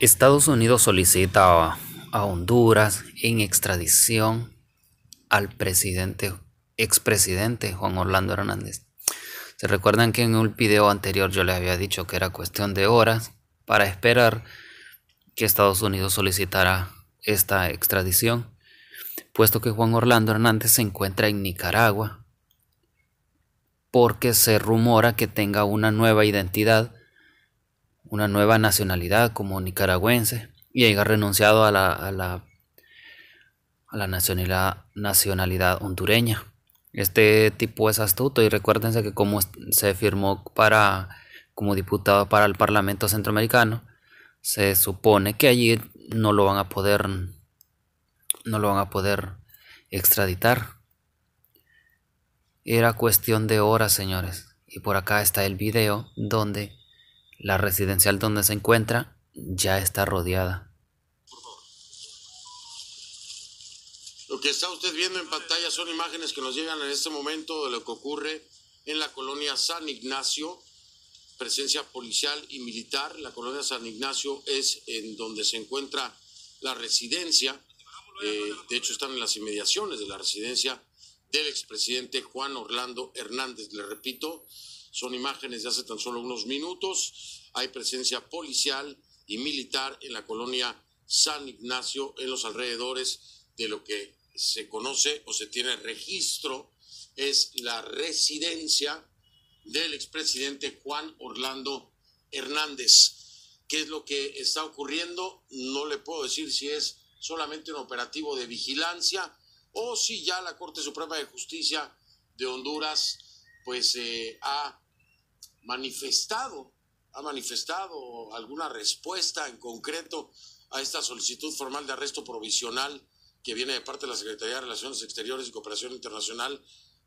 Estados Unidos solicita a, Honduras en extradición al presidente, expresidente Juan Orlando Hernández. Se recuerdan que en un video anterior yo les había dicho que era cuestión de horas para esperar que Estados Unidos solicitara esta extradición, puesto que Juan Orlando Hernández se encuentra en Nicaragua porque se rumora que tenga una nueva identidad una nueva nacionalidad como nicaragüense y haya renunciado a la, a la, la nacionalidad, hondureña. Este tipo es astuto y recuérdense que como se firmó para como diputado para el Parlamento Centroamericano, se supone que allí no lo van a poder no lo van a poder extraditar. Era cuestión de horas, señores. Y por acá está el video donde la residencial donde se encuentra ya está rodeada. Lo que está usted viendo en pantalla son imágenes que nos llegan en este momento de lo que ocurre en la colonia San Ignacio, presencia policial y militar. La colonia San Ignacio es en donde se encuentra la residencia, eh, de hecho están en las inmediaciones de la residencia del expresidente Juan Orlando Hernández. Le repito, son imágenes de hace tan solo unos minutos. Hay presencia policial y militar en la colonia San Ignacio, en los alrededores de lo que se conoce o se tiene registro, es la residencia del expresidente Juan Orlando Hernández. ¿Qué es lo que está ocurriendo? No le puedo decir si es solamente un operativo de vigilancia o si ya la Corte Suprema de Justicia de Honduras pues eh, ha manifestado, ha manifestado alguna respuesta en concreto a esta solicitud formal de arresto provisional que viene de parte de la Secretaría de Relaciones Exteriores y Cooperación Internacional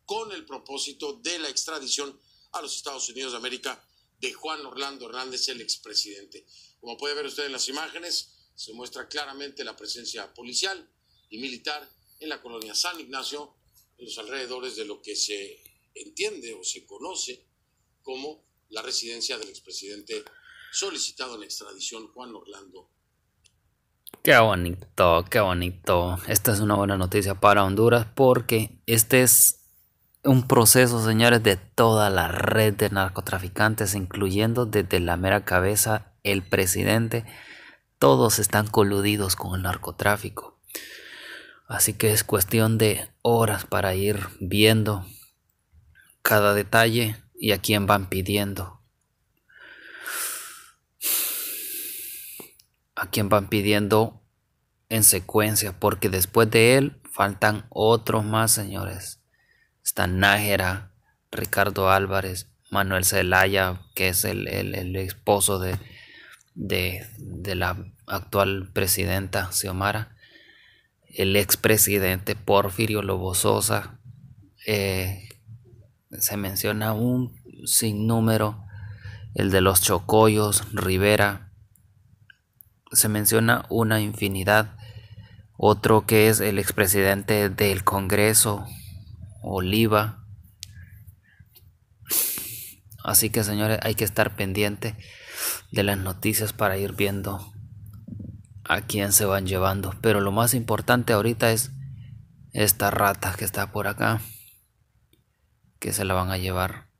con el propósito de la extradición a los Estados Unidos de América de Juan Orlando Hernández, el expresidente. Como puede ver usted en las imágenes, se muestra claramente la presencia policial y militar en la colonia San Ignacio, en los alrededores de lo que se entiende o se conoce como la residencia del expresidente solicitado en extradición, Juan Orlando. Qué bonito, qué bonito. Esta es una buena noticia para Honduras porque este es un proceso, señores, de toda la red de narcotraficantes, incluyendo desde la mera cabeza el presidente. Todos están coludidos con el narcotráfico. Así que es cuestión de horas para ir viendo cada detalle y a quién van pidiendo. A quién van pidiendo en secuencia, porque después de él faltan otros más, señores. Están Nájera, Ricardo Álvarez, Manuel Zelaya, que es el, esposo de, de, la actual presidenta Xiomara, el expresidente Porfirio Lobo Sosa, eh, se menciona un sinnúmero, el de los Chocoyos, Rivera, se menciona una infinidad, otro que es el expresidente del Congreso, Oliva. Así que señores, hay que estar pendiente de las noticias para ir viendo a quién se van llevando. Pero lo más importante ahorita es esta rata que está por acá que se la van a llevar